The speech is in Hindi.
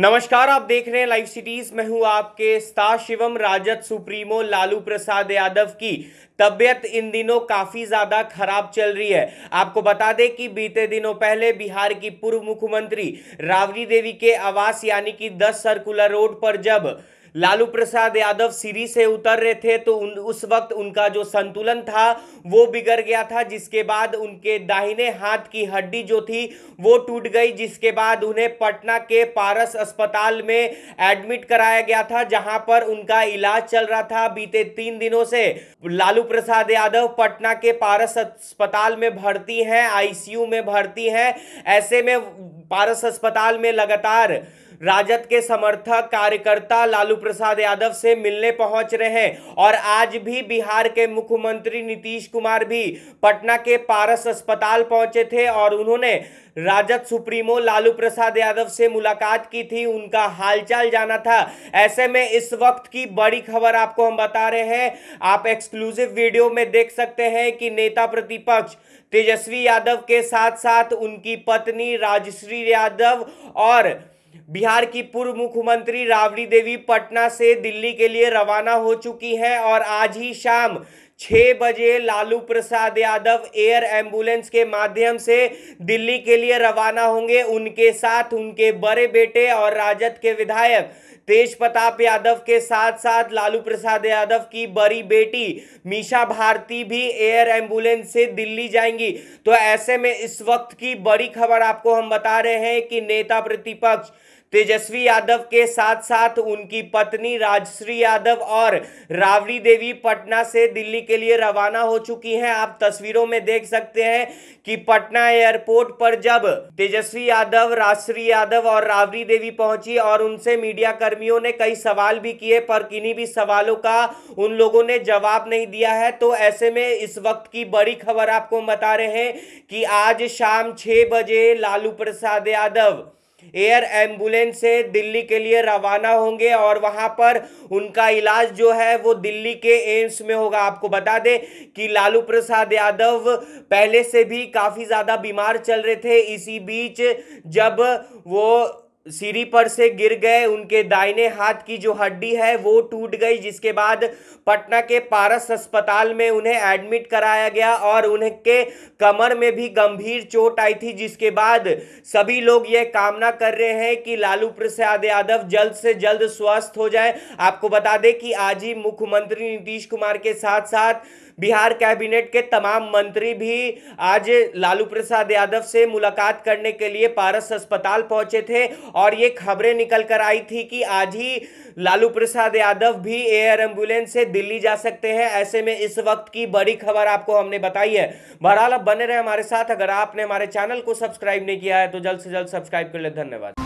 नमस्कार आप देख रहे हैं लाइव सिटीज में हूं आपके स्टार शिवम राजद सुप्रीमो लालू प्रसाद यादव की तबियत इन दिनों काफ़ी ज़्यादा खराब चल रही है आपको बता दें कि बीते दिनों पहले बिहार की पूर्व मुख्यमंत्री राबड़ी देवी के आवास यानी कि 10 सर्कुलर रोड पर जब लालू प्रसाद यादव सीरी से उतर रहे थे तो उन उस वक्त उनका जो संतुलन था वो बिगड़ गया था जिसके बाद उनके दाहिने हाथ की हड्डी जो थी वो टूट गई जिसके बाद उन्हें पटना के पारस अस्पताल में एडमिट कराया गया था जहां पर उनका इलाज चल रहा था बीते तीन दिनों से लालू प्रसाद यादव पटना के पारस अस्पताल में भर्ती हैं आईसीयू में भर्ती हैं ऐसे में पारस अस्पताल में लगातार राजद के समर्थक कार्यकर्ता लालू प्रसाद यादव से मिलने पहुंच रहे हैं और आज भी बिहार के मुख्यमंत्री नीतीश कुमार भी पटना के पारस अस्पताल पहुंचे थे और उन्होंने राजद सुप्रीमो लालू प्रसाद यादव से मुलाकात की थी उनका हालचाल जाना था ऐसे में इस वक्त की बड़ी खबर आपको हम बता रहे हैं आप एक्सक्लूसिव वीडियो में देख सकते हैं कि नेता प्रतिपक्ष तेजस्वी यादव के साथ साथ उनकी पत्नी राजश्री यादव और बिहार की पूर्व मुख्यमंत्री राबड़ी देवी पटना से दिल्ली के लिए रवाना हो चुकी हैं और आज ही शाम छः बजे लालू प्रसाद यादव एयर एम्बुलेंस के माध्यम से दिल्ली के लिए रवाना होंगे उनके साथ उनके बड़े बेटे और राजद के विधायक तेज प्रताप यादव के साथ साथ लालू प्रसाद यादव की बड़ी बेटी मीशा भारती भी एयर एम्बुलेंस से दिल्ली जाएंगी तो ऐसे में इस वक्त की बड़ी खबर आपको हम बता रहे हैं कि नेता प्रतिपक्ष तेजस्वी यादव के साथ साथ उनकी पत्नी राजश्री यादव और रावड़ी देवी पटना से दिल्ली के लिए रवाना हो चुकी हैं आप तस्वीरों में देख सकते हैं कि पटना एयरपोर्ट पर जब तेजस्वी यादव राजश्री यादव और रावड़ी देवी पहुंची और उनसे मीडिया कर्मी कर्मियों ने कई सवाल भी किए पर किन्हीं भी सवालों का उन लोगों ने जवाब नहीं दिया है तो ऐसे में इस वक्त की बड़ी खबर आपको बता रहे हैं कि आज शाम छः बजे लालू प्रसाद यादव एयर एम्बुलेंस से दिल्ली के लिए रवाना होंगे और वहां पर उनका इलाज जो है वो दिल्ली के एम्स में होगा आपको बता दें कि लालू प्रसाद यादव पहले से भी काफ़ी ज़्यादा बीमार चल रहे थे इसी बीच जब वो सीढ़ी पर से गिर गए उनके दाहिने हाथ की जो हड्डी है वो टूट गई जिसके बाद पटना के पारस अस्पताल में उन्हें एडमिट कराया गया और उनके कमर में भी गंभीर चोट आई थी जिसके बाद सभी लोग यह कामना कर रहे हैं कि लालू प्रसाद यादव जल्द से जल्द स्वस्थ हो जाए आपको बता दें कि आज ही मुख्यमंत्री नीतीश कुमार के साथ साथ बिहार कैबिनेट के तमाम मंत्री भी आज लालू प्रसाद यादव से मुलाकात करने के लिए पारस अस्पताल पहुंचे थे और ये खबरें निकल कर आई थी कि आज ही लालू प्रसाद यादव भी एयर एम्बुलेंस से दिल्ली जा सकते हैं ऐसे में इस वक्त की बड़ी खबर आपको हमने बताई है बहरहाल अब बने रहे हमारे साथ अगर आपने हमारे चैनल को सब्सक्राइब नहीं किया है तो जल्द से जल्द सब्सक्राइब कर ले धन्यवाद